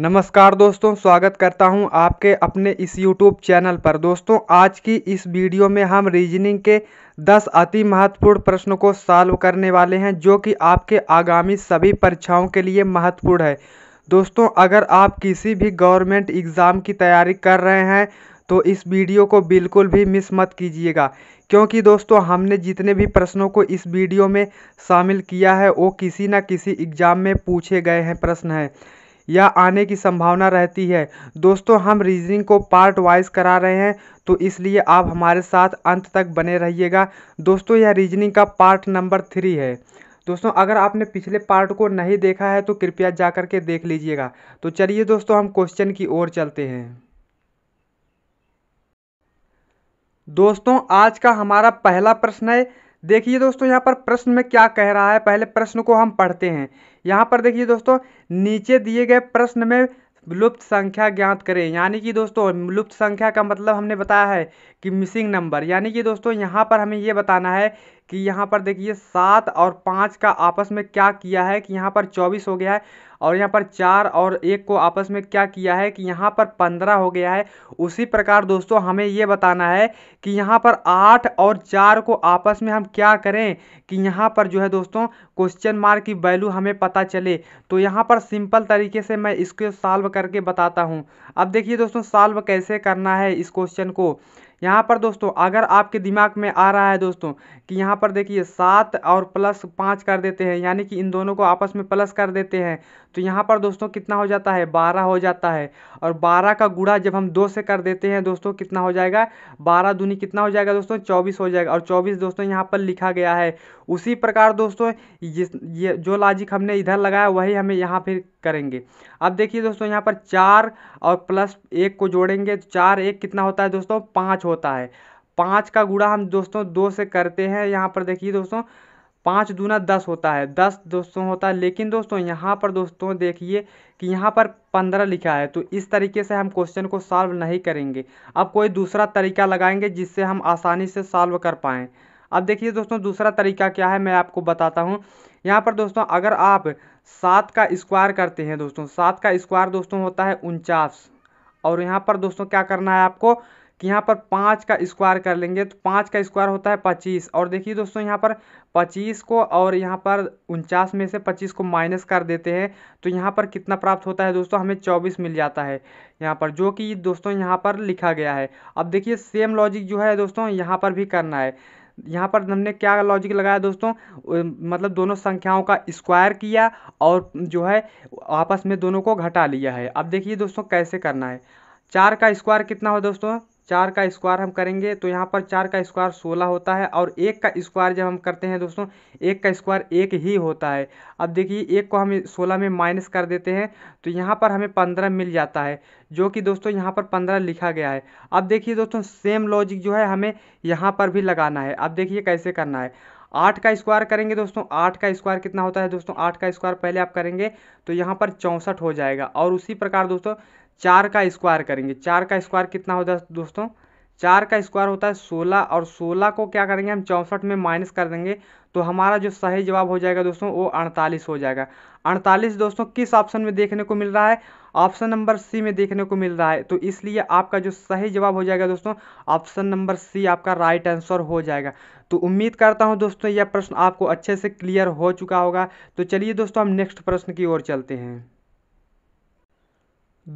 नमस्कार दोस्तों स्वागत करता हूं आपके अपने इस YouTube चैनल पर दोस्तों आज की इस वीडियो में हम रीजनिंग के 10 अति महत्वपूर्ण प्रश्नों को सॉल्व करने वाले हैं जो कि आपके आगामी सभी परीक्षाओं के लिए महत्वपूर्ण है दोस्तों अगर आप किसी भी गवर्नमेंट एग्ज़ाम की तैयारी कर रहे हैं तो इस वीडियो को बिल्कुल भी मिस मत कीजिएगा क्योंकि दोस्तों हमने जितने भी प्रश्नों को इस वीडियो में शामिल किया है वो किसी न किसी एग्ज़ाम में पूछे गए हैं प्रश्न हैं या आने की संभावना रहती है दोस्तों हम रीजनिंग को पार्ट वाइज करा रहे हैं तो इसलिए आप हमारे साथ अंत तक बने रहिएगा दोस्तों यह रीजनिंग का पार्ट नंबर थ्री है दोस्तों अगर आपने पिछले पार्ट को नहीं देखा है तो कृपया जा कर के देख लीजिएगा तो चलिए दोस्तों हम क्वेश्चन की ओर चलते हैं दोस्तों आज का हमारा पहला प्रश्न है देखिए दोस्तों यहाँ पर प्रश्न में क्या कह रहा है पहले प्रश्न को हम पढ़ते हैं यहाँ पर देखिए दोस्तों नीचे दिए गए प्रश्न में लुप्त संख्या ज्ञात करें यानी कि दोस्तों लुप्त संख्या का मतलब हमने बताया है कि मिसिंग नंबर यानी कि दोस्तों यहाँ पर हमें ये बताना है कि यहाँ पर देखिए सात और पाँच का आपस में क्या किया है कि यहाँ पर चौबीस हो गया है और यहाँ पर चार और एक को आपस में क्या किया है कि यहाँ पर पंद्रह हो गया है उसी प्रकार दोस्तों हमें ये बताना है कि यहाँ पर आठ और चार को आपस में हम क्या करें कि यहाँ पर जो है दोस्तों क्वेश्चन मार्क की वैल्यू हमें पता चले तो यहाँ पर सिंपल तरीके से मैं इसको सॉल्व करके बताता हूँ अब देखिए दोस्तों सॉल्व कैसे करना है इस क्वेश्चन को यहाँ पर दोस्तों अगर आपके दिमाग में आ रहा है दोस्तों कि यहाँ पर देखिए सात और प्लस पाँच कर देते हैं यानी कि इन दोनों को आपस में प्लस कर देते हैं तो यहाँ पर दोस्तों कितना हो जाता है बारह हो जाता है और बारह का गुड़ा जब हम दो से कर देते हैं दोस्तों कितना हो जाएगा बारह दूनी कितना हो जाएगा दोस्तों चौबीस हो जाएगा और चौबीस दोस्तों यहाँ पर लिखा गया है उसी प्रकार दोस्तों जिस ये जो लॉजिक हमने इधर लगाया वही हमें यहाँ फिर करेंगे अब देखिए दोस्तों यहाँ पर चार और प्लस एक को जोड़ेंगे तो चार एक कितना होता है दोस्तों पाँच होता है पाँच का गुणा हम दोस्तों दो से करते हैं यहाँ पर देखिए दोस्तों पाँच दूना दस होता है दस दोस्तों होता है लेकिन दोस्तों यहाँ पर दोस्तों देखिए कि यहाँ पर पंद्रह लिखा है तो इस तरीके से हम क्वेश्चन को सॉल्व नहीं करेंगे अब कोई दूसरा तरीका लगाएंगे जिससे हम आसानी से सॉल्व कर पाएँ अब देखिए दोस्तों दूसरा तरीका क्या है मैं आपको बताता हूँ यहाँ पर दोस्तों अगर आप सात का स्क्वायर करते हैं दोस्तों सात का स्क्वायर दोस्तों होता है उनचास और यहाँ पर दोस्तों क्या करना है आपको कि यहाँ पर पाँच का स्क्वायर कर लेंगे तो पाँच का स्क्वायर होता है पच्चीस और देखिए दोस्तों यहाँ पर पच्चीस को और यहाँ पर उनचास में से पच्चीस को माइनस कर देते हैं तो यहाँ पर कितना प्राप्त होता है दोस्तों हमें चौबीस मिल जाता है यहाँ पर जो कि दोस्तों यहाँ पर लिखा गया है अब देखिए सेम लॉजिक जो है दोस्तों यहाँ पर भी करना है यहाँ पर हमने क्या लॉजिक लगाया दोस्तों मतलब दोनों संख्याओं का स्क्वायर किया और जो है आपस में दोनों को घटा लिया है अब देखिए दोस्तों कैसे करना है चार का स्क्वायर कितना हो दोस्तों चार का स्क्वायर हम करेंगे तो यहाँ पर चार का स्क्वायर सोलह होता है और एक का स्क्वायर जब हम करते हैं दोस्तों एक का स्क्वायर एक ही होता है अब देखिए एक को हम सोलह में माइनस कर देते हैं तो यहाँ पर हमें पंद्रह मिल जाता है जो कि दोस्तों यहाँ पर पंद्रह लिखा गया है अब देखिए दोस्तों सेम लॉजिक जो है हमें यहाँ पर भी लगाना है अब देखिए कैसे करना है आठ का स्क्वायर करेंगे दोस्तों आठ का स्क्वायर कितना होता है दोस्तों आठ का स्क्वायर पहले आप करेंगे तो यहाँ पर चौंसठ हो जाएगा और उसी प्रकार दोस्तों चार का स्क्वायर करेंगे चार का स्क्वायर कितना होता है दोस्तों चार का स्क्वायर होता है सोलह और सोलह को क्या करेंगे हम चौंसठ में माइनस कर देंगे तो हमारा जो सही जवाब हो जाएगा दोस्तों वो अड़तालीस हो जाएगा अड़तालीस दोस्तों किस ऑप्शन में देखने को मिल रहा है ऑप्शन नंबर सी में देखने को मिल रहा है तो इसलिए आपका जो सही जवाब हो जाएगा दोस्तों ऑप्शन नंबर सी आपका राइट आंसर हो जाएगा तो उम्मीद करता हूँ दोस्तों यह प्रश्न आपको अच्छे से क्लियर हो चुका होगा तो चलिए दोस्तों हम नेक्स्ट प्रश्न की ओर चलते हैं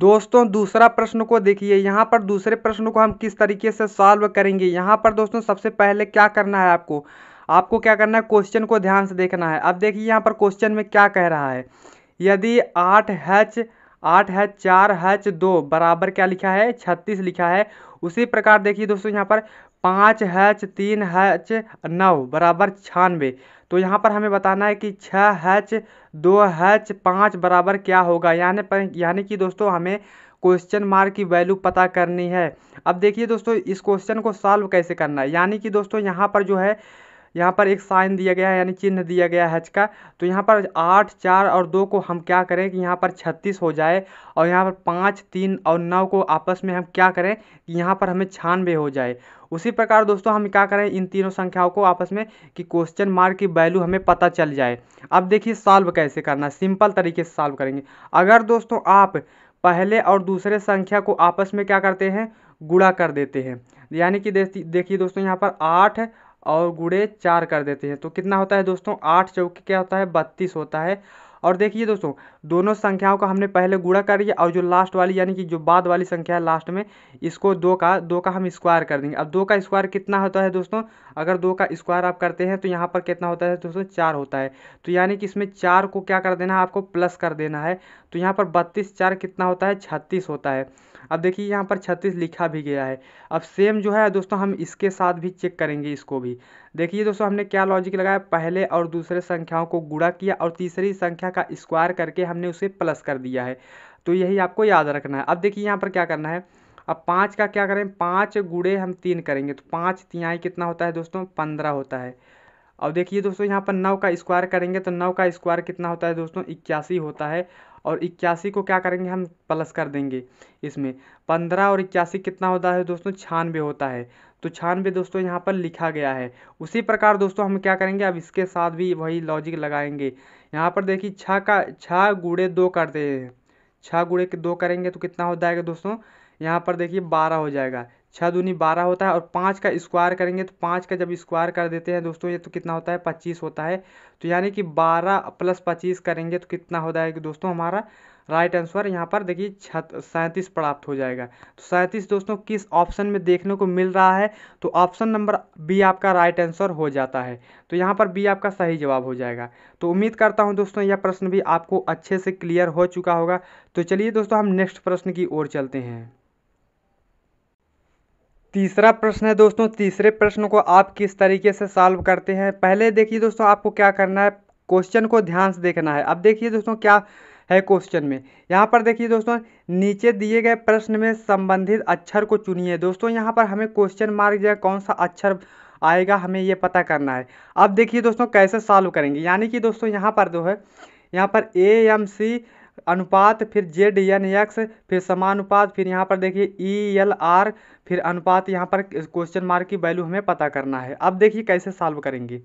दोस्तों दूसरा प्रश्न को देखिए यहाँ पर दूसरे प्रश्न को हम किस तरीके से सॉल्व करेंगे यहाँ पर दोस्तों सबसे पहले क्या करना है आपको आपको क्या करना है क्वेश्चन को ध्यान से देखना है अब देखिए यहाँ पर क्वेश्चन में क्या कह रहा है यदि आठ हैच आठ है चार हैच दो बराबर क्या लिखा है छत्तीस लिखा है उसी प्रकार देखिए दोस्तों यहाँ पर पाँच हैच तीन हैच नौ बराबर छियानवे तो यहाँ पर हमें बताना है कि छः हैच दो हैच पाँच बराबर क्या होगा यानी पर यानी कि दोस्तों हमें क्वेश्चन मार्क की वैल्यू पता करनी है अब देखिए दोस्तों इस क्वेश्चन को सॉल्व कैसे करना है यानी कि दोस्तों यहाँ पर जो है यहाँ पर एक साइन दिया गया है यानी चिन्ह दिया गया है हज का तो यहाँ पर आठ चार और दो को हम क्या करें कि यहाँ पर छत्तीस हो जाए और यहाँ पर पाँच तीन और नौ को आपस में हम क्या करें कि यहाँ पर हमें छानबे हो जाए उसी प्रकार दोस्तों हम क्या करें इन तीनों संख्याओं को आपस में कि क्वेश्चन मार्क की वैल्यू हमें पता चल जाए अब देखिए सॉल्व कैसे करना सिंपल तरीके से सॉल्व करेंगे अगर दोस्तों आप पहले और दूसरे संख्या को आपस में क्या करते हैं गुड़ा कर देते हैं यानी कि देखिए दोस्तों यहाँ पर आठ और गुड़े चार कर देते हैं तो कितना होता है दोस्तों आठ चौके क्या होता है बत्तीस होता है और देखिए दोस्तों दोनों संख्याओं का हमने पहले गुड़ा कर लिया और जो लास्ट वाली यानी कि जो बाद वाली संख्या है लास्ट में इसको दो का दो का हम स्क्वायर कर देंगे अब दो का स्क्वायर कितना होता है दोस्तों अगर दो का स्क्वायर आप करते हैं तो यहाँ पर कितना होता है दोस्तों चार होता है तो यानी कि इसमें चार को क्या कर देना है आपको प्लस कर देना है तो यहाँ पर बत्तीस चार कितना होता है छत्तीस होता है अब देखिए यहाँ पर छत्तीस लिखा भी गया है अब सेम जो है दोस्तों हम इसके साथ भी चेक करेंगे इसको भी देखिए दोस्तों हमने क्या लॉजिक लगाया पहले और दूसरे संख्याओं को गुड़ा किया और तीसरी संख्या का स्क्वायर करके हमने उसे प्लस कर दिया है तो यही आपको याद रखना है अब देखिए यहाँ पर क्या करना है अब पाँच का क्या करें पाँच गुड़े हम तीन करेंगे तो पाँच तिहाई कितना होता है दोस्तों पंद्रह होता है और देखिए दोस्तों यहाँ पर नौ का स्क्वायर करेंगे तो नौ का स्क्वायर कितना होता है दोस्तों इक्यासी होता है और इक्यासी को क्या करेंगे हम प्लस कर देंगे इसमें पंद्रह और इक्यासी कितना होता है दोस्तों छानबे होता है तो छानबे दोस्तों यहाँ पर लिखा गया है उसी प्रकार दोस्तों हम क्या करेंगे अब इसके साथ भी वही लॉजिक लगाएंगे यहाँ पर देखिए छः का छः गुड़े दो करते हैं छः गुड़े के दो करेंगे तो कितना हो जाएगा दोस्तों यहाँ पर देखिए बारह हो जाएगा छः दूनी बारह होता है और पाँच का स्क्वायर करेंगे तो पाँच का जब स्क्वायर कर देते हैं दोस्तों ये तो कितना होता है पच्चीस होता है तो यानी कि बारह प्लस पच्चीस करेंगे तो कितना हो जाएगा दोस्तों हमारा राइट आंसर यहाँ पर देखिए छत सैंतीस प्राप्त हो जाएगा तो सैंतीस दोस्तों किस ऑप्शन में देखने को मिल रहा है तो ऑप्शन नंबर बी आपका राइट आंसर हो जाता है तो यहाँ पर बी आपका सही जवाब हो जाएगा तो उम्मीद करता हूँ दोस्तों यह प्रश्न भी आपको अच्छे से क्लियर हो चुका होगा तो चलिए दोस्तों हम नेक्स्ट प्रश्न की ओर चलते हैं तीसरा प्रश्न है दोस्तों तीसरे प्रश्न को आप किस तरीके से सॉल्व करते हैं पहले देखिए दोस्तों आपको क्या करना है क्वेश्चन को ध्यान से देखना है अब देखिए दोस्तों क्या है क्वेश्चन में यहाँ पर देखिए दोस्तों नीचे दिए गए प्रश्न में संबंधित अक्षर को चुनिए दोस्तों यहाँ पर हमें क्वेश्चन मार्क जो कौन सा अक्षर आएगा हमें ये पता करना है अब देखिए दोस्तों कैसे सॉल्व करेंगे यानी कि दोस्तों यहाँ पर जो है यहाँ पर ए एम सी अनुपात फिर जेड एन एक्स फिर समानुपात फिर यहाँ पर देखिए ई एल आर फिर अनुपात यहाँ पर क्वेश्चन मार्क की वैल्यू हमें पता करना है अब देखिए कैसे सॉल्व करेंगे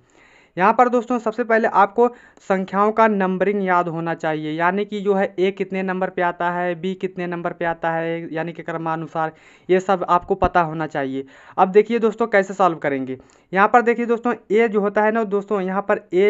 यहाँ पर दोस्तों सबसे पहले आपको संख्याओं का नंबरिंग याद होना चाहिए यानी कि जो है ए कितने नंबर पे आता है बी कितने नंबर पे आता है यानी कि क्रमानुसार ये सब आपको पता होना चाहिए अब देखिए दोस्तों कैसे सॉल्व करेंगे यहाँ पर देखिए दोस्तों ए जो होता है ना दोस्तों यहाँ पर ए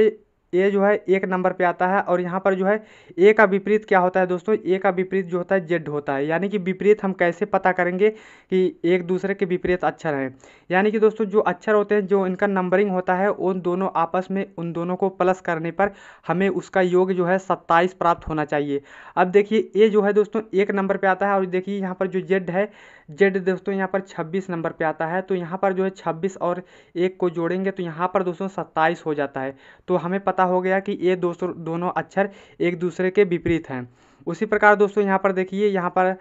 ए जो है एक नंबर पे आता है और यहाँ पर जो है ए का विपरीत क्या होता है दोस्तों ए का विपरीत जो होता है जेड होता है यानी कि विपरीत हम कैसे पता करेंगे कि एक दूसरे के विपरीत अक्षर हैं यानी कि दोस्तों जो अक्षर होते हैं जो इनका नंबरिंग होता है उन दोनों आपस में उन दोनों को प्लस करने पर हमें उसका योग जो है सत्ताईस प्राप्त होना चाहिए अब देखिए ए जो है दोस्तों एक नंबर पर आता है और देखिए यहाँ पर जो जेड है जेड दोस्तों यहाँ पर छब्बीस नंबर पर आता है तो यहाँ पर जो है छब्बीस और एक को जोड़ेंगे तो यहाँ पर दोस्तों सत्ताईस हो जाता है तो हमें पता हो गया कि ये दोस्तों दोनों अक्षर एक दूसरे के विपरीत हैं उसी प्रकार दोस्तों यहाँ पर देखिए यहाँ पर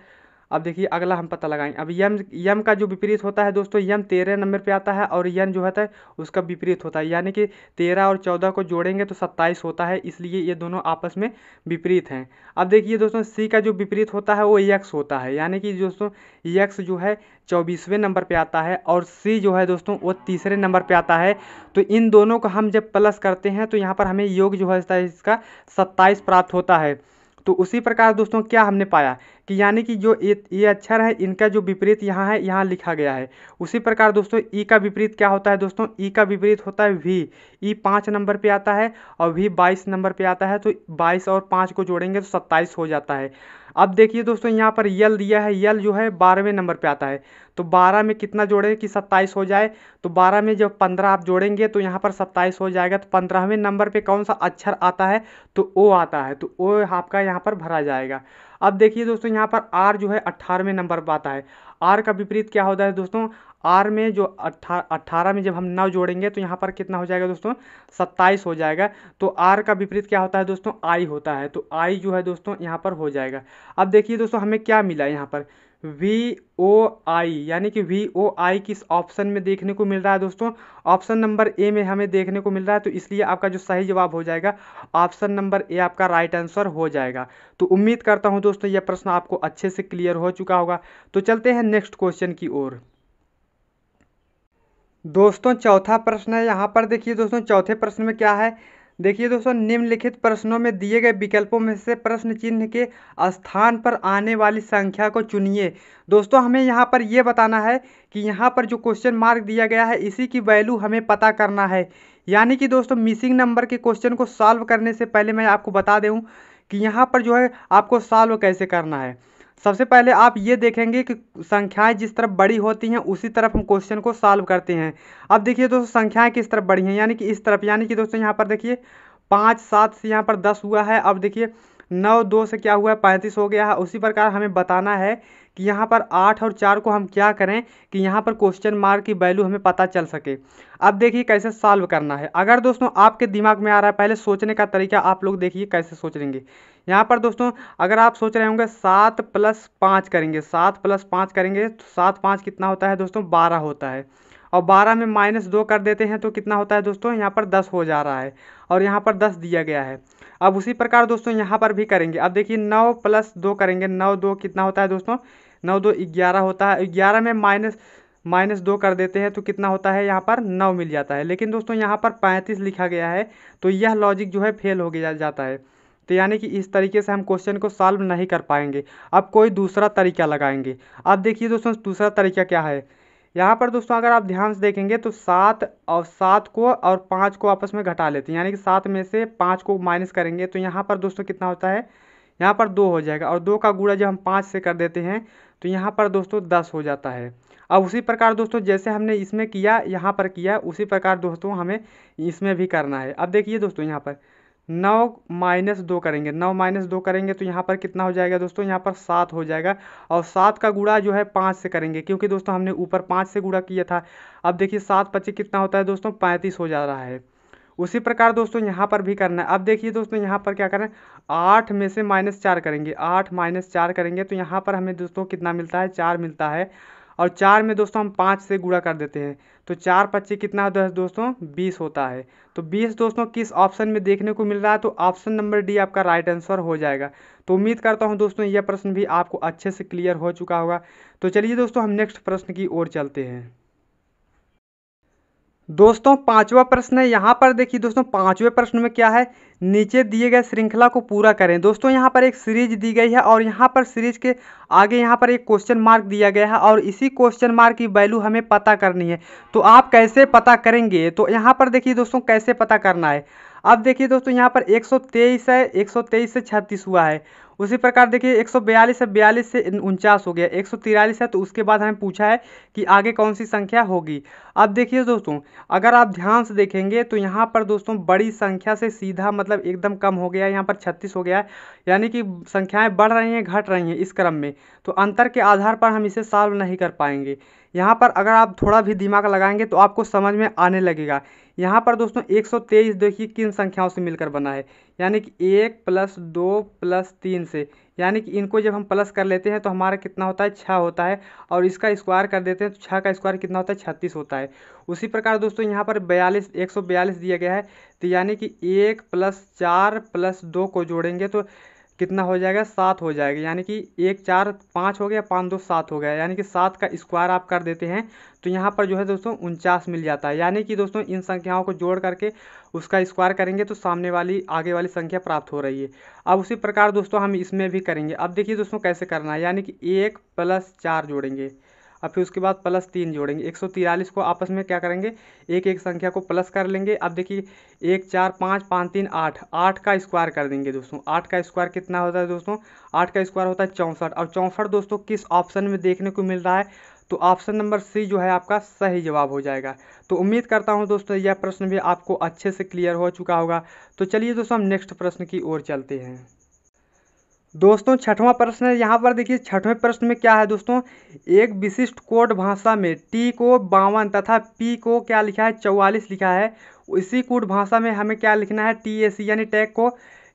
अब देखिए अगला हम पता लगाएंगे अब यम यम का जो विपरीत होता है दोस्तों यम तेरह नंबर पे आता है और यन जो होता है उसका विपरीत होता है यानी कि तेरह और चौदह को जोड़ेंगे तो सत्ताईस होता है इसलिए ये दोनों आपस में विपरीत हैं अब देखिए दोस्तों सी का जो विपरीत होता है वो यक्स होता है यानी कि दोस्तों यक्स जो है चौबीसवें नंबर पर आता है और सी जो है दोस्तों वो तीसरे नंबर पर आता है तो इन दोनों को हम जब प्लस करते हैं तो यहाँ पर हमें योग जो है इसका सत्ताईस प्राप्त होता है तो उसी प्रकार दोस्तों क्या हमने पाया कि यानी कि जो ए ये अक्षर है इनका जो विपरीत यहाँ है यहाँ लिखा गया है उसी प्रकार दोस्तों ई का विपरीत क्या होता है दोस्तों ई का विपरीत होता है वी ई पाँच नंबर पर आता है और वी बाईस नंबर पर आता है तो बाईस और पाँच को जोड़ेंगे तो सत्ताईस हो जाता है अब देखिए दोस्तों यहाँ पर यल दिया है यल जो है बारहवें नंबर पे आता है तो बारह में कितना जोड़ें कि सत्ताईस हो जाए तो बारह में जब पंद्रह आप जोड़ेंगे तो यहाँ पर सत्ताईस हो जाएगा तो पंद्रहवें नंबर पे कौन सा अक्षर आता है तो ओ आता है तो ओ आपका यहाँ पर भरा जाएगा अब देखिए दोस्तों यहाँ पर आर जो है अट्ठारहवें नंबर पर आता है आर का विपरीत क्या होता है दोस्तों आर में जो अट्ठा अट्ठारह में जब हम नौ जोड़ेंगे तो यहाँ पर कितना हो जाएगा दोस्तों सत्ताईस हो जाएगा तो आर का विपरीत क्या होता है दोस्तों आई होता है तो आई जो है दोस्तों यहाँ पर हो जाएगा अब देखिए दोस्तों हमें क्या मिला यहाँ पर वी ओ आई यानी कि वी ओ आई किस ऑप्शन में देखने को मिल रहा है दोस्तों ऑप्शन नंबर ए में हमें देखने को मिल रहा है तो इसलिए आपका जो सही जवाब हो जाएगा ऑप्शन नंबर ए आपका राइट आंसर हो जाएगा तो उम्मीद करता हूं दोस्तों यह प्रश्न आपको अच्छे से क्लियर हो चुका होगा तो चलते हैं नेक्स्ट क्वेश्चन की ओर दोस्तों चौथा प्रश्न है यहाँ पर देखिए दोस्तों चौथे प्रश्न में क्या है देखिए दोस्तों निम्नलिखित प्रश्नों में दिए गए विकल्पों में से प्रश्न चिन्ह के स्थान पर आने वाली संख्या को चुनिए दोस्तों हमें यहाँ पर यह बताना है कि यहाँ पर जो क्वेश्चन मार्क दिया गया है इसी की वैल्यू हमें पता करना है यानी कि दोस्तों मिसिंग नंबर के क्वेश्चन को सॉल्व करने से पहले मैं आपको बता दूँ कि यहाँ पर जो है आपको सॉल्व कैसे करना है सबसे पहले आप ये देखेंगे कि संख्याएं जिस तरफ बड़ी होती हैं उसी तरफ हम क्वेश्चन को सॉल्व करते हैं अब देखिए दोस्तों संख्याएं किस तरफ बड़ी हैं यानी कि इस तरफ यानी कि दोस्तों यहाँ पर देखिए पाँच सात से यहाँ पर दस हुआ है अब देखिए नौ दो से क्या हुआ है पैंतीस हो गया है उसी प्रकार हमें बताना है कि यहाँ पर आठ और चार को हम क्या करें कि यहाँ पर क्वेश्चन मार्क की वैल्यू हमें पता चल सके अब देखिए कैसे सॉल्व करना है अगर दोस्तों आपके दिमाग में आ रहा है पहले सोचने का तरीका आप लोग देखिए कैसे सोच लेंगे यहाँ पर दोस्तों अगर आप सोच रहे होंगे सात प्लस पाँच करेंगे सात प्लस पाँच करेंगे तो सात पाँच कितना होता है दोस्तों बारह होता है और बारह में माइनस दो कर देते हैं तो कितना होता है दोस्तों यहाँ पर दस हो जा रहा है और यहाँ पर दस दिया गया है अब उसी प्रकार दोस्तों यहाँ पर भी करेंगे अब देखिए नौ प्लस दो करेंगे नौ दो कितना होता है दोस्तों नौ दो ग्यारह होता है ग्यारह में माइनस माइनस दो कर देते हैं तो कितना होता है यहाँ पर नौ मिल जाता है लेकिन दोस्तों यहाँ पर पैंतीस लिखा गया है तो यह लॉजिक जो है फेल हो गया जाता है तो यानी कि इस तरीके से हम क्वेश्चन को सॉल्व नहीं कर पाएंगे अब कोई दूसरा तरीका लगाएंगे अब देखिए दोस्तों दूसरा तरीका क्या है यहाँ पर दोस्तों अगर आप ध्यान से देखेंगे तो सात और सात को और पाँच को आपस में घटा लेते हैं यानी कि सात में से पाँच को माइनस करेंगे तो यहाँ पर दोस्तों कितना होता है यहाँ पर दो हो जाएगा और दो का गुड़ा जब हम पाँच से कर देते हैं तो यहाँ पर दोस्तों दस हो जाता है अब उसी प्रकार दोस्तों जैसे हमने इसमें किया यहाँ पर किया उसी प्रकार दोस्तों हमें इसमें भी करना है अब देखिए दोस्तों यहाँ पर नौ माइनस दो करेंगे नौ माइनस दो करेंगे तो यहाँ पर कितना हो जाएगा दोस्तों यहाँ पर सात हो जाएगा और सात का गुड़ा जो है पाँच से करेंगे क्योंकि दोस्तों हमने ऊपर पाँच से गुड़ा किया था अब देखिए सात पच्चीस कितना होता है दोस्तों पैंतीस हो जा रहा है उसी प्रकार दोस्तों यहाँ पर भी करना है अब देखिए दोस्तों यहाँ पर क्या करें आठ में से माइनस चार करेंगे आठ माइनस चार करेंगे तो यहाँ पर हमें दोस्तों कितना मिलता है चार मिलता है और चार में दोस्तों हम पाँच से गुड़ा कर देते हैं तो चार पच्चीस कितना होता है दोस्तों बीस होता है तो बीस दोस्तों किस ऑप्शन में देखने को मिल रहा है तो ऑप्शन नंबर डी आपका राइट आंसर हो जाएगा तो उम्मीद करता हूँ दोस्तों यह प्रश्न भी आपको अच्छे से क्लियर हो चुका होगा तो चलिए दोस्तों हम नेक्स्ट प्रश्न की ओर चलते हैं दोस्तों पांचवा प्रश्न है यहाँ पर देखिए दोस्तों पांचवे प्रश्न में क्या है नीचे दिए गए श्रृंखला को पूरा करें दोस्तों यहाँ पर एक सीरीज दी गई है और यहाँ पर सीरीज के आगे यहाँ पर एक क्वेश्चन मार्क दिया गया है और इसी क्वेश्चन मार्क की वैल्यू हमें पता करनी है तो आप कैसे पता करेंगे तो यहाँ पर देखिए दोस्तों कैसे पता करना है अब देखिए दोस्तों यहाँ पर एक है एक से छत्तीस हुआ है उसी प्रकार देखिए 142 है बयालीस से उनचास हो गया 143 है तो उसके बाद हमें पूछा है कि आगे कौन सी संख्या होगी अब देखिए दोस्तों अगर आप ध्यान से देखेंगे तो यहाँ पर दोस्तों बड़ी संख्या से सीधा मतलब एकदम कम हो गया यहाँ पर छत्तीस हो गया है यानी कि संख्याएँ बढ़ रही हैं घट रही हैं इस क्रम में तो अंतर के आधार पर हम इसे सॉल्व नहीं कर पाएंगे यहाँ पर अगर आप थोड़ा भी दिमाग लगाएंगे तो आपको समझ में आने लगेगा यहाँ पर दोस्तों 123 देखिए किन संख्याओं से मिलकर बना है यानी कि एक प्लस दो प्लस तीन से यानी कि इनको जब हम प्लस कर लेते हैं तो हमारा कितना होता है छः होता है और इसका स्क्वायर कर देते हैं तो छः का स्क्वायर कितना होता है छत्तीस होता है उसी प्रकार दोस्तों यहाँ पर बयालीस एक दिया गया है तो यानी कि एक प्लस चार प्लस दो को जोड़ेंगे तो कितना हो जाएगा सात हो जाएगा यानी कि एक चार पाँच हो गया पाँच दो सात हो गया यानी कि सात का स्क्वायर आप कर देते हैं तो यहाँ पर जो है दोस्तों उनचास मिल जाता है यानी कि दोस्तों इन संख्याओं को जोड़ करके उसका स्क्वायर करेंगे तो सामने वाली आगे वाली संख्या प्राप्त हो रही है अब उसी प्रकार दोस्तों हम इसमें भी करेंगे अब देखिए दोस्तों कैसे करना है यानी कि एक प्लस चार जोड़ेंगे और फिर उसके बाद प्लस तीन जोड़ेंगे एक सौ तिरालीस को आपस में क्या करेंगे एक एक संख्या को प्लस कर लेंगे अब देखिए एक चार पाँच पाँच तीन आठ आठ का स्क्वायर कर देंगे दोस्तों आठ का स्क्वायर कितना होता है दोस्तों आठ का स्क्वायर होता है चौंसठ और चौंसठ दोस्तों किस ऑप्शन में देखने को मिल रहा है तो ऑप्शन नंबर सी जो है आपका सही जवाब हो जाएगा तो उम्मीद करता हूं दोस्तों यह प्रश्न भी आपको अच्छे से क्लियर हो चुका होगा तो चलिए दोस्तों हम नेक्स्ट प्रश्न की ओर चलते हैं दोस्तों छठवां प्रश्न है यहाँ पर देखिए छठवें प्रश्न में क्या है दोस्तों एक विशिष्ट कोड भाषा में टी को बावन तथा पी को क्या लिखा है चौवालीस लिखा है इसी कोड भाषा में हमें क्या लिखना है टी ए सी यानी टैग को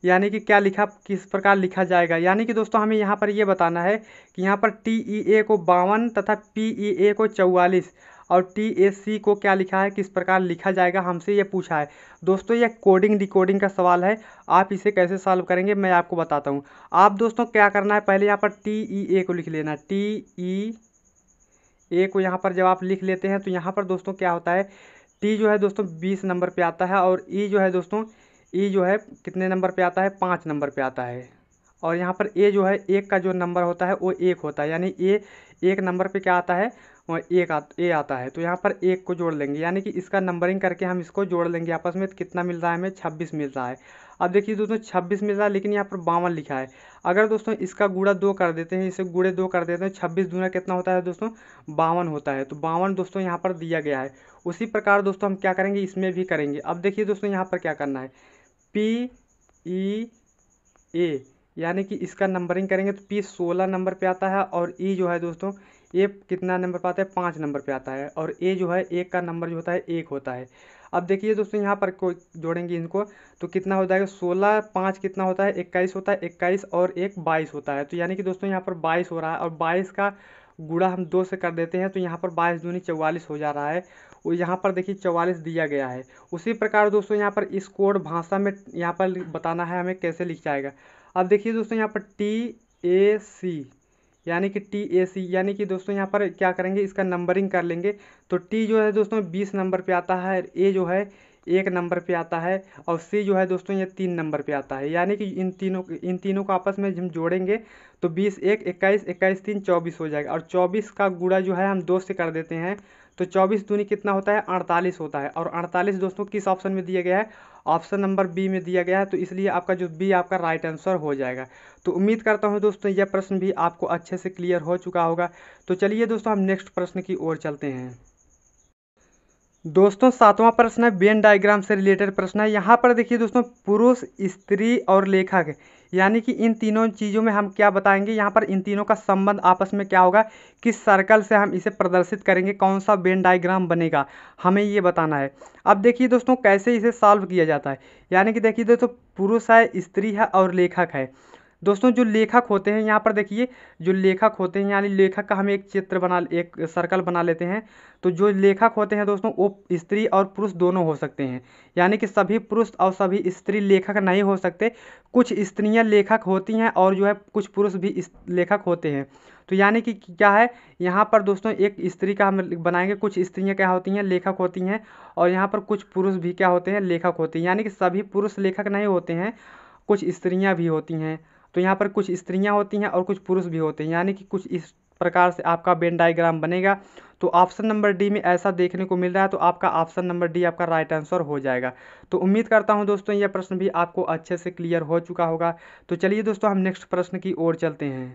यानी कि क्या लिखा किस प्रकार लिखा जाएगा यानी कि दोस्तों हमें यहाँ पर ये यह बताना है कि यहाँ पर टी ई ए को बावन तथा पी ई ए को चौवालीस और टी ए सी को क्या लिखा है किस प्रकार लिखा जाएगा हमसे ये पूछा है दोस्तों ये कोडिंग डिकोडिंग का सवाल है आप इसे कैसे सॉल्व करेंगे मैं आपको बताता हूँ आप दोस्तों क्या करना है पहले यहाँ पर टी ई ए को लिख लेना टी ई ए को यहाँ पर जब आप लिख लेते हैं तो यहाँ पर दोस्तों क्या होता है टी जो है दोस्तों बीस नंबर पर आता है और ई e जो है दोस्तों ई e जो है कितने नंबर पर आता है पाँच नंबर पर आता है और यहाँ पर ए जो है एक का जो नंबर होता है वो एक होता है यानी ए एक नंबर पे क्या आता है एक आ, ए आता है तो यहाँ पर एक को जोड़ लेंगे यानी कि इसका नंबरिंग करके हम इसको जोड़ लेंगे आपस में कितना मिल रहा है हमें छब्बीस मिल रहा है अब देखिए दोस्तों छब्बीस मिल रहा है लेकिन यहाँ पर बावन लिखा है अगर दोस्तों इसका गुड़ा दो कर देते हैं इसे गुड़े दो कर देते हैं तो छब्बीस दूना कितना होता है दोस्तों बावन होता है तो बावन दोस्तों यहाँ पर दिया गया है उसी प्रकार दोस्तों हम क्या करेंगे इसमें भी करेंगे अब देखिए दोस्तों यहाँ पर क्या करना है पी ई ए यानी कि इसका नंबरिंग करेंगे तो पी सोलह नंबर पे आता है और ई e जो है दोस्तों ये कितना नंबर पर आता है पाँच नंबर पे आता है और ए जो है एक का नंबर जो होता है एक होता है अब देखिए दोस्तों यहाँ पर कोई जोड़ेंगे इनको तो कितना हो जाएगा सोलह पाँच कितना होता है इक्कीस होता है इक्कीस और एक बाईस होता है तो यानी कि दोस्तों यहाँ पर बाईस हो रहा है और बाईस का गुड़ा हम दो से कर देते हैं तो यहाँ पर बाईस दूनी चौवालीस हो जा रहा है और यहाँ पर देखिए चौवालीस दिया गया है उसी प्रकार दोस्तों यहाँ पर इस कोड भाषा में यहाँ पर बताना है हमें कैसे लिख जाएगा अब देखिए दोस्तों यहाँ पर टी ए सी यानी कि टी ए सी यानी कि दोस्तों यहाँ पर क्या करेंगे इसका नंबरिंग कर लेंगे तो टी जो है दोस्तों बीस नंबर पर आता है ए जो है एक नंबर पे आता है और सी जो है दोस्तों ये तीन नंबर पे आता है यानी कि इन तीनों इन तीनों को आपस में हम जोड़ेंगे तो बीस एक इक्कीस इक्कीस तीन चौबीस हो जाएगा और चौबीस का गुड़ा जो है हम दो से कर देते हैं तो चौबीस दूनी कितना होता है अड़तालीस होता है और अड़तालीस दोस्तों किस ऑप्शन में दिया गया है ऑप्शन नंबर बी में दिया गया है तो इसलिए आपका जो बी आपका राइट आंसर हो जाएगा तो उम्मीद करता हूँ दोस्तों यह प्रश्न भी आपको अच्छे से क्लियर हो चुका होगा तो चलिए दोस्तों हम नेक्स्ट प्रश्न की ओर चलते हैं दोस्तों सातवां प्रश्न है बेन डायग्राम से रिलेटेड प्रश्न है यहाँ पर देखिए दोस्तों पुरुष स्त्री और लेखक यानी कि इन तीनों चीज़ों में हम क्या बताएंगे यहाँ पर इन तीनों का संबंध आपस में क्या होगा किस सर्कल से हम इसे प्रदर्शित करेंगे कौन सा बेन डायग्राम बनेगा हमें ये बताना है अब देखिए दोस्तों कैसे इसे सॉल्व किया जाता है यानी कि देखिए दोस्तों पुरुष है स्त्री है और लेखक है दोस्तों जो लेखक होते हैं यहाँ पर देखिए जो लेखक होते हैं यानी लेखक का हम एक चित्र बना एक सर्कल बना लेते हैं तो जो लेखक होते हैं दोस्तों वो स्त्री और पुरुष दोनों हो सकते हैं यानी कि सभी पुरुष और सभी स्त्री लेखक नहीं हो सकते कुछ स्त्रियाँ लेखक होती हैं और जो है कुछ पुरुष भी लेखक होते हैं तो यानी कि क्या है यहाँ पर दोस्तों एक स्त्री का हम बनाएंगे कुछ स्त्रियाँ क्या होती हैं लेखक होती हैं और यहाँ पर कुछ पुरुष भी क्या होते हैं लेखक होते हैं यानी कि सभी पुरुष लेखक नहीं होते हैं कुछ स्त्रियाँ भी होती हैं तो यहाँ पर कुछ स्त्रियाँ होती हैं और कुछ पुरुष भी होते हैं यानी कि कुछ इस प्रकार से आपका बेन डायग्राम बनेगा तो ऑप्शन नंबर डी में ऐसा देखने को मिल रहा है तो आपका ऑप्शन नंबर डी आपका राइट आंसर हो जाएगा तो उम्मीद करता हूं दोस्तों यह प्रश्न भी आपको अच्छे से क्लियर हो चुका होगा तो चलिए दोस्तों हम नेक्स्ट प्रश्न की ओर चलते हैं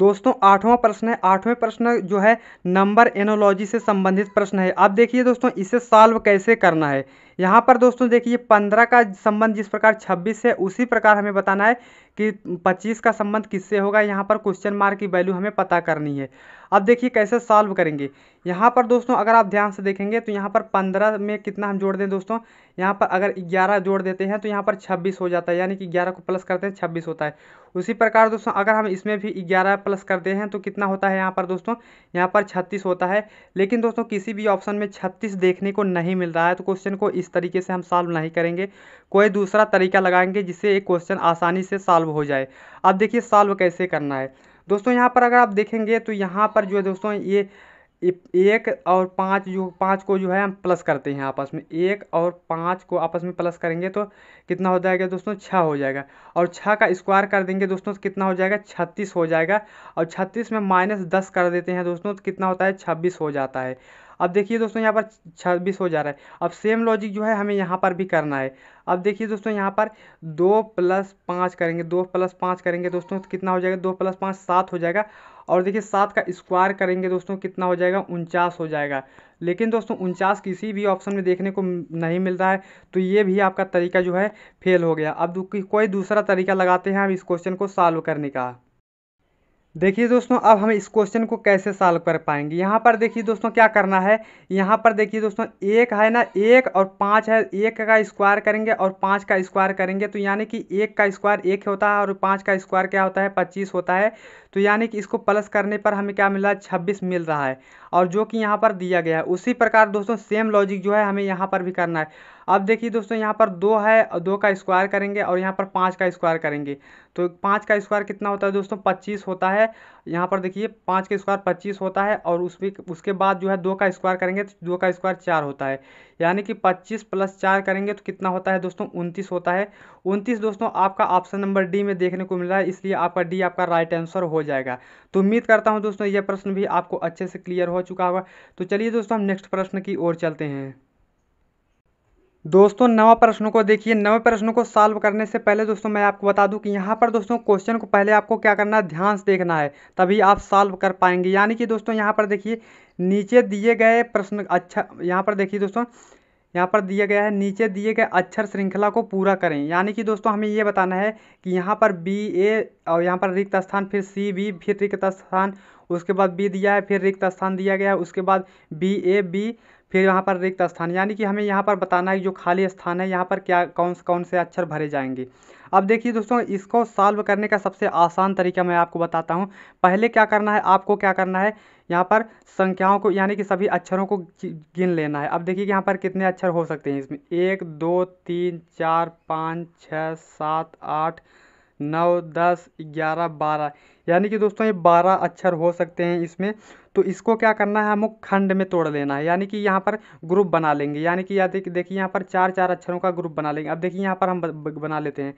दोस्तों आठवां प्रश्न है आठवें प्रश्न जो है नंबर एनोलॉजी से संबंधित प्रश्न है अब देखिए दोस्तों इसे सॉल्व कैसे करना है यहाँ पर दोस्तों देखिए पंद्रह का संबंध जिस प्रकार छब्बीस है उसी प्रकार हमें बताना है कि पच्चीस का संबंध किससे होगा यहाँ पर क्वेश्चन मार्क की वैल्यू हमें पता करनी है अब देखिए कैसे सॉल्व करेंगे यहाँ पर दोस्तों अगर आप ध्यान से देखेंगे तो यहाँ पर पंद्रह में कितना हम जोड़ दें दोस्तों यहाँ पर अगर ग्यारह जोड़ देते हैं तो यहाँ पर छब्बीस हो जाता है यानी कि ग्यारह को प्लस करते हैं छब्बीस होता है उसी प्रकार दोस्तों अगर हम इसमें भी ग्यारह प्लस करते हैं तो कितना होता है यहाँ पर दोस्तों यहाँ पर छत्तीस होता है लेकिन दोस्तों किसी भी ऑप्शन में छत्तीस देखने को नहीं मिल रहा है तो क्वेश्चन को इस इस तरीके से हम सॉल्व नहीं करेंगे कोई दूसरा तरीका लगाएंगे जिससे एक क्वेश्चन आसानी से सॉल्व हो जाए अब देखिए सॉल्व कैसे करना है दोस्तों यहाँ पर अगर आप देखेंगे तो यहाँ पर जो है दोस्तों ये एक और पाँच जो पाँच को जो है हम प्लस करते हैं आपस में एक और पाँच को आपस में प्लस करेंगे तो कितना हो जाएगा दोस्तों छः हो जाएगा और छः का स्क्वायर कर देंगे दोस्तों तो कितना हो जाएगा छत्तीस हो जाएगा और छत्तीस में माइनस दस कर देते हैं दोस्तों तो कितना होता है छब्बीस हो जाता है अब देखिए दोस्तों यहाँ पर छब्बीस हो जा रहा है अब सेम लॉजिक जो है हमें यहाँ पर भी करना है अब देखिए दोस्तों यहाँ पर दो प्लस पाँच करेंगे दो प्लस पाँच करेंगे दोस्तों तो कितना हो जाएगा दो प्लस पाँच सात हो जाएगा और देखिए सात का स्क्वायर करेंगे दोस्तों कितना हो जाएगा उनचास हो जाएगा लेकिन दोस्तों उनचास किसी भी ऑप्शन में देखने को नहीं मिल रहा है तो ये भी आपका तरीका जो है फेल हो गया अब कोई दूसरा तरीका लगाते हैं हम इस क्वेश्चन को सॉल्व करने का देखिए दोस्तों अब हम इस क्वेश्चन को कैसे सॉल्व कर पाएंगे यहाँ पर देखिए दोस्तों क्या करना है यहाँ पर देखिए दोस्तों एक है ना एक और पाँच है एक का स्क्वायर करेंगे और पाँच का स्क्वायर करेंगे तो यानी कि एक का स्क्वायर एक होता है और पाँच का स्क्वायर क्या होता है पच्चीस होता है तो यानी कि इसको प्लस करने पर हमें क्या मिल रहा है छब्बीस मिल रहा है और जो कि यहाँ पर दिया गया है उसी प्रकार दोस्तों सेम लॉजिक जो है हमें यहाँ पर भी करना है अब देखिए दोस्तों यहाँ पर दो है और दो का स्क्वायर करेंगे और यहाँ पर पाँच का स्क्वायर करेंगे तो पाँच का स्क्वायर कितना होता है दोस्तों पच्चीस होता है यहाँ पर देखिए पाँच का स्क्वायर पच्चीस होता है और उसमें उसके बाद जो है दो का स्क्वायर करेंगे तो दो का स्क्वायर चार होता है यानी कि पच्चीस प्लस चार करेंगे तो कितना होता है दोस्तों उनतीस होता है उनतीस दोस्तों आपका ऑप्शन नंबर डी में देखने को मिल रहा है इसलिए आपका डी आपका राइट आंसर हो जाएगा तो उम्मीद करता हूँ दोस्तों यह प्रश्न भी आपको अच्छे से क्लियर हो चुका होगा तो चलिए दोस्तों हम नेक्स्ट प्रश्न की ओर चलते हैं दोस्तों नवा प्रश्नों को देखिए नवे प्रश्नों को सॉल्व करने से पहले दोस्तों मैं आपको बता दूं कि यहाँ पर दोस्तों क्वेश्चन को पहले आपको क्या करना है ध्यान से देखना है तभी आप सॉल्व कर पाएंगे यानी कि दोस्तों यहाँ पर देखिए नीचे दिए गए प्रश्न अच्छा यहाँ पर देखिए दोस्तों यहाँ पर दिया गया है नीचे दिए गए अक्षर श्रृंखला को पूरा करें यानी कि दोस्तों हमें ये बताना है कि यहाँ पर बी ए और यहाँ पर रिक्त स्थान फिर सी बी फिर रिक्त स्थान उसके बाद बी दिया है फिर रिक्त स्थान दिया गया है उसके बाद बी ए बी फिर यहाँ पर रिक्त स्थान यानी कि हमें यहाँ पर बताना है जो खाली स्थान है यहाँ पर क्या कौन से कौन से अक्षर भरे जाएंगे अब देखिए दोस्तों इसको सॉल्व करने का सबसे आसान तरीका मैं आपको बताता हूँ पहले क्या करना है आपको क्या करना है यहाँ पर संख्याओं को यानी कि सभी अक्षरों को गिन लेना है अब देखिए कि यहाँ पर कितने अक्षर हो सकते हैं इसमें एक दो तीन चार पाँच छः सात आठ नौ दस ग्यारह बारह यानी कि दोस्तों ये बारह अक्षर हो सकते हैं इसमें तो इसको क्या करना है हमको खंड में तोड़ लेना है यानी कि यहाँ पर ग्रुप बना लेंगे यानी कि या देखिए यहाँ पर चार चार अक्षरों का ग्रुप बना लेंगे अब देखिए यहाँ पर हम बना लेते हैं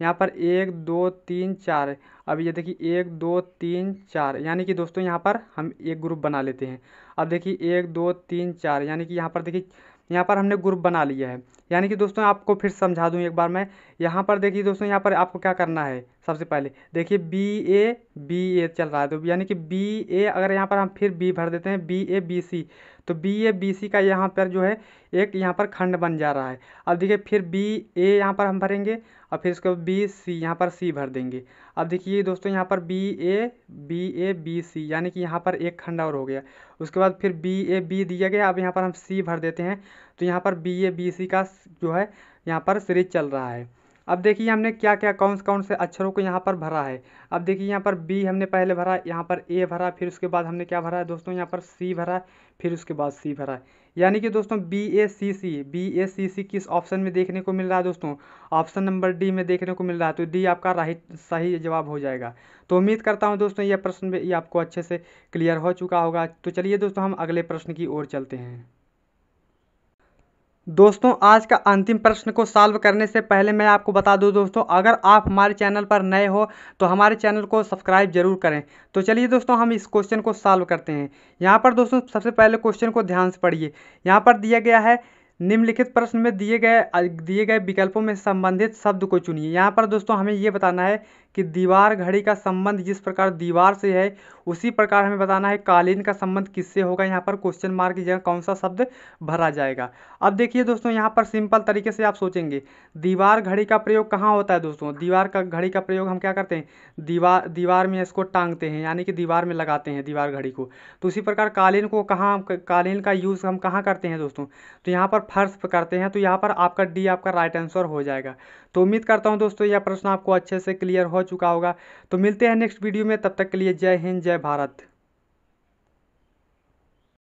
यहाँ पर एक दो तीन चार अब ये देखिए एक दो तीन चार यानी कि दोस्तों यहाँ पर हम एक ग्रुप बना लेते हैं अब देखिए एक दो तीन चार यानी कि यहाँ पर देखिए यहाँ पर हमने ग्रुप बना लिया है यानी कि दोस्तों आपको फिर समझा दूँ एक बार मैं यहाँ पर देखिए दोस्तों यहाँ पर आपको क्या करना है सबसे पहले देखिए बी ए बी ए चल रहा है तो यानी कि बी ए अगर यहाँ पर हम फिर बी भर देते हैं बी ए बी सी तो बी ए बी सी का यहाँ पर जो है एक यहाँ पर खंड बन जा रहा है अब देखिए फिर बी ए यहाँ पर हम भरेंगे और फिर उसके बाद बी सी यहाँ पर सी भर देंगे अब देखिए दोस्तों यहाँ पर B A B A B C यानी कि यहाँ पर एक खंड और हो गया उसके बाद फिर बी ए बी दिया गया अब यहाँ पर हम सी भर देते हैं तो यहाँ पर बी ए बी सी का जो है यहाँ पर सीरीज चल रहा है अब देखिए हमने क्या क्या कौन से कौन से अक्षरों को यहाँ पर भरा है अब देखिए यहाँ पर बी हमने पहले भरा यहाँ पर ए भरा फिर उसके बाद हमने क्या भरा है दोस्तों यहाँ पर सी भरा फिर उसके बाद सी भरा है यानी कि दोस्तों बी ए सी सी बी ए सी सी किस ऑप्शन में देखने को मिल रहा है दोस्तों ऑप्शन नंबर डी में देखने को मिल रहा है तो डी आपका राइट सही जवाब हो जाएगा तो उम्मीद करता हूँ दोस्तों यह प्रश्न भी आपको अच्छे से क्लियर हो चुका होगा तो चलिए दोस्तों हम अगले प्रश्न की ओर चलते हैं दोस्तों आज का अंतिम प्रश्न को सॉल्व करने से पहले मैं आपको बता दूं दोस्तों अगर आप हमारे चैनल पर नए हो तो हमारे चैनल को सब्सक्राइब जरूर करें तो चलिए दोस्तों हम इस क्वेश्चन को सॉल्व करते हैं यहाँ पर दोस्तों सबसे पहले क्वेश्चन को ध्यान से पढ़िए यहाँ पर दिया गया है निम्नलिखित प्रश्न में दिए गए दिए गए विकल्पों में संबंधित शब्द को चुनिए यहाँ पर दोस्तों हमें ये बताना है कि दीवार घड़ी का संबंध जिस प्रकार दीवार से है उसी प्रकार हमें बताना है कालीन का संबंध किससे होगा यहाँ पर क्वेश्चन मार्क की जगह कौन सा शब्द भरा जाएगा अब देखिए दोस्तों यहाँ पर सिंपल तरीके से आप सोचेंगे दीवार घड़ी का प्रयोग कहाँ होता है दोस्तों दीवार का घड़ी का प्रयोग हम क्या करते हैं दीवार दीवार में इसको टांगते हैं यानी कि दीवार में लगाते हैं दीवार घड़ी को तो उसी प्रकार कालीन को कहाँ कालीन का यूज़ हम कहाँ करते हैं दोस्तों तो यहाँ पर फर्श करते हैं तो यहाँ पर आपका डी आपका राइट आंसर हो जाएगा तो उम्मीद करता हूँ दोस्तों यह प्रश्न आपको अच्छे से क्लियर हो चुका होगा तो मिलते हैं नेक्स्ट वीडियो में तब तक के लिए जय हिंद जय भारत